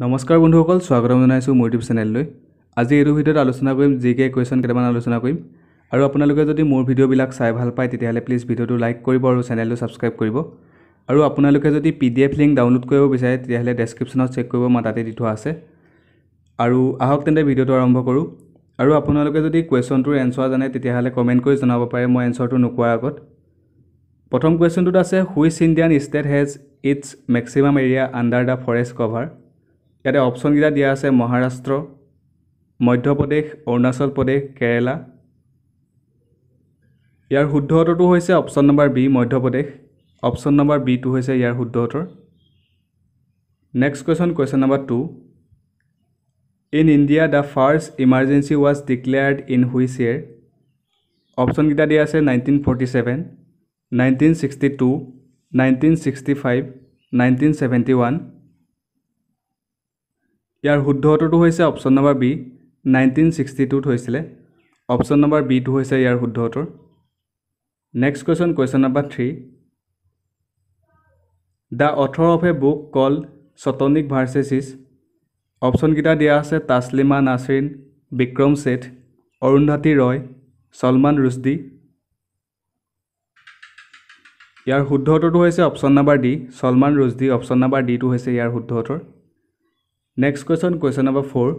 নমস্কাৰ বন্ধুসকল স্বাগতম জনাইছোঁ মোৰ ইউটিউব চেনেললৈ আজি এইটো ভিডিঅ'ত আলোচনা কৰিম জি কে কুৱেশ্যন কেইটামান আলোচনা কৰিম আৰু আপোনালোকে যদি মোৰ ভিডিঅ'বিলাক চাই ভাল পায় তেতিয়াহ'লে প্লিজ ভিডিঅ'টো লাইক কৰিব আৰু চেনেলটো ছাবস্ক্ৰাইব কৰিব আৰু আপোনালোকে যদি P D F link download কৰিব বিচাৰে তেতিয়াহ'লে ডেছক্ৰিপশ্যনত চেক কৰিব মই তাতে দি থোৱা আছে আৰু আহক তেন্তে ভিডিঅ'টো আৰম্ভ কৰোঁ আৰু আপোনালোকে যদি কুৱেশ্যনটোৰ এনচাৰ জানে তেতিয়াহ'লে কমেণ্ট কৰি জনাব পাৰে মই এনচাৰটো নোকোৱাৰ আগত প্ৰথম কুৱেশ্যনটোত আছে which Indian state has its maximum area under the forest cover ইয়াতে অপশ্যনকেইটা দিয়া আছে মহাৰাষ্ট্ৰ মধ্য প্ৰদেশ অৰুণাচল প্ৰদেশ কেৰেলা ইয়াৰ শুদ্ধ উত্তৰটো হৈছে অপশ্যন নম্বৰ বি মধ্য প্ৰদেশ অপশ্যন নম্বৰ বিটো হৈছে ইয়াৰ শুদ্ধ উত্তৰ next question question number two in India the first emergency was declared in which year অপশ্যনকেইটা দিয়া আছে nineteen forty seven nineteen sixty two nineteen sixty five nineteen seventy one ইয়াৰ শুদ্ধ উত্তৰটো হৈছে option number B nineteen sixty টুত হৈছিলে option number বিটো হৈছে ইয়াৰ শুদ্ধ উত্তৰ next question question number three the author of a book call Satanic Verses is অপশ্যনকেইটা দিয়া আছে তাছলিমা নাছৰিন বিক্ৰম শেঠ অৰুন্ধাতী ৰয় চলমান ৰুছদি ইয়াৰ শুদ্ধ উত্তৰটো হৈছে option number D Salman Rushdie option number ডিটো হৈছে ইয়াৰ শুদ্ধ উত্তৰ next question question number four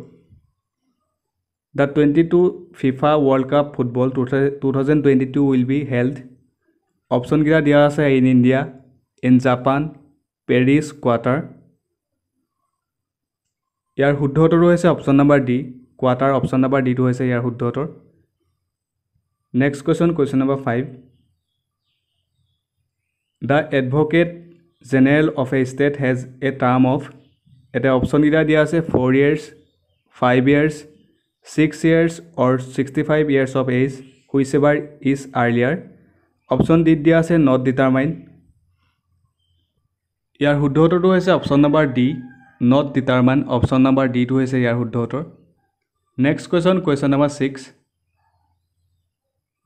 the twenty two FIFA World Cup football two two thousand twenty two will be held অপশ্যনকেইটা দিয়া আছে in India in Japan Paris Qatar ইয়াৰ শুদ্ধ উত্তৰটো হৈছে option number D Qatar option number ডিটো হৈছে ইয়াৰ শুদ্ধ উত্তৰ next question question number five the advocate general of a state has a term of এতিয়া অপশ্যনকেইটা দিয়া আছে four years five years six years or sixty five years of age whichever is earlier option ডিত দিয়া আছে not determined ইয়াৰ শুদ্ধ উত্তৰটো হৈছে option number D not determined option number ডিটো হৈছে ইয়াৰ শুদ্ধ উত্তৰ next question question number six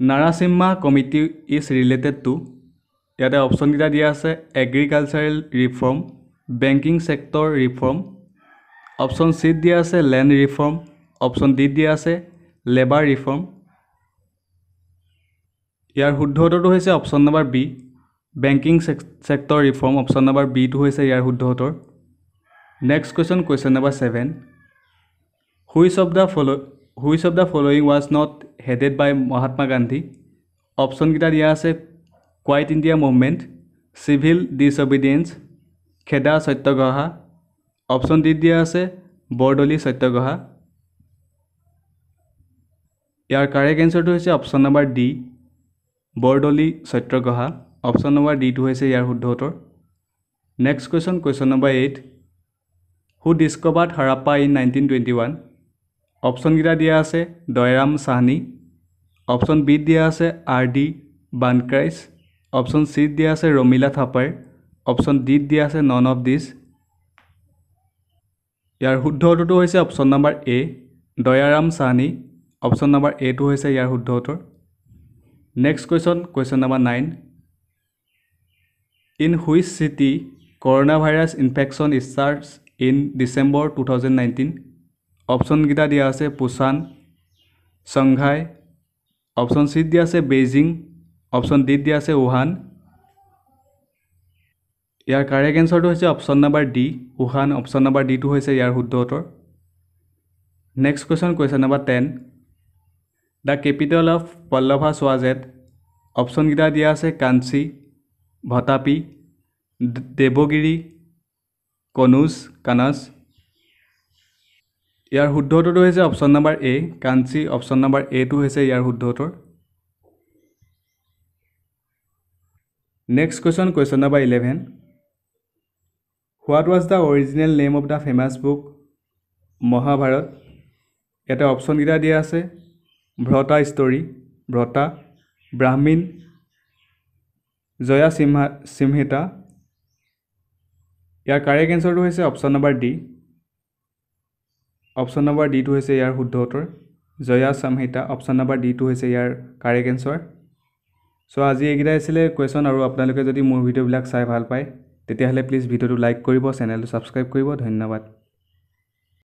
Narasimha committee is related to ইয়াতে অপশ্যনকেইটা দিয়া আছে agricultural reform banking sector reform option চিত দিয়া আছে লেণ্ড ৰিফৰ্ম অপশ্যন ডিত দিয়া আছে লেবাৰ ৰিফৰ্ম ইয়াৰ শুদ্ধ উত্তৰটো হৈছে option number B banking sector reform option number বিটো হৈছে ইয়াৰ শুদ্ধ উত্তৰ next question question number seven which of the follow' which of the following was not headed by Mahatma Gandhi অপশ্যনকেইটা দিয়া আছে quit India movement civil disobedience Kheda satyagraha option ডিত দিয়া আছে বৰদলি সত্যগ্ৰহা ইয়াৰ কাৰেক্ট এনচাৰটো হৈছে option number D Bardoli satyagraha option number ডিটো হৈছে ইয়াৰ শুদ্ধ উত্তৰ next question question number eight who discovered Harappa in nineteen twenty one অপশ্যনকেইটা দিয়া আছে দয়াৰাম চাহনী অপশ্যন বিত দিয়া আছে আৰ ডি বানক্ৰাইচ অপশ্যন চিত দিয়া আছে ৰমিলা থাপাৰ অপশ্যন ডিত দিয়া আছে নন অফ দিজ ইয়াৰ শুদ্ধ উত্তৰটো হৈছে option number A Dayaram Sahni option number এটো হৈছে ইয়াৰ শুদ্ধ উত্তৰ next question question number nine in which city corona virus infection starts in December two thousand nineteen অপশ্যনকেইটা দিয়া আছে পুচান চংঘাই অপশ্যন চিত দিয়া আছে বেইজিং অপশ্যন ডিত দিয়া আছে ওহান ইয়াৰ কাৰেক্ট এনচাৰটো হৈছে option number D Wuhan option number ডিটো হৈছে ইয়াৰ শুদ্ধ উত্তৰ next question question number ten the capital of Pallava চোৱাজেট অপশ্যনকেইটা দিয়া আছে কাঞ্চি ভতাপি দেৱগিৰি কনুজ কানাজ ইয়াৰ শুদ্ধ উত্তৰটো হৈছে option number A Kanchi option number এটো হৈছে ইয়াৰ শুদ্ধ উত্তৰ next question question number eleven what was the original name of the famous book Mahabharata ইয়াতে অপশ্যনকেইটা দিয়া আছে ভ্ৰতা ষ্টৰী ভ্ৰতা ব্ৰাহ্মীণ জয়া সিংহা সিংহিতা ইয়াৰ কাৰেক্ট এঞ্চাৰটো হৈছে option number D option number ডিটো হৈছে ইয়াৰ শুদ্ধ উত্তৰ জয়া সংহিতা অপশ্যন নম্বৰ ডিটো হৈছে ইয়াৰ কাৰেক্ট এঞ্চাৰ চ' আজি এইকেইটাই আছিলে কুৱেশ্যন আৰু আপোনালোকে যদি মোৰ ভিডিঅ'বিলাক চাই ভাল পায় তেতিয়াহ'লে প্লিজ ভিডিঅ'টো লাইক কৰিব চেনেলটো ছাবস্ক্ৰাইব কৰিব ধন্যবাদ